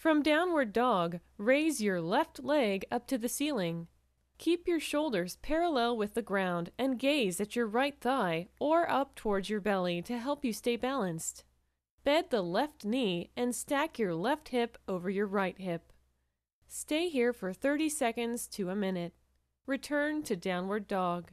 From downward dog, raise your left leg up to the ceiling. Keep your shoulders parallel with the ground and gaze at your right thigh or up towards your belly to help you stay balanced. Bed the left knee and stack your left hip over your right hip. Stay here for 30 seconds to a minute. Return to downward dog.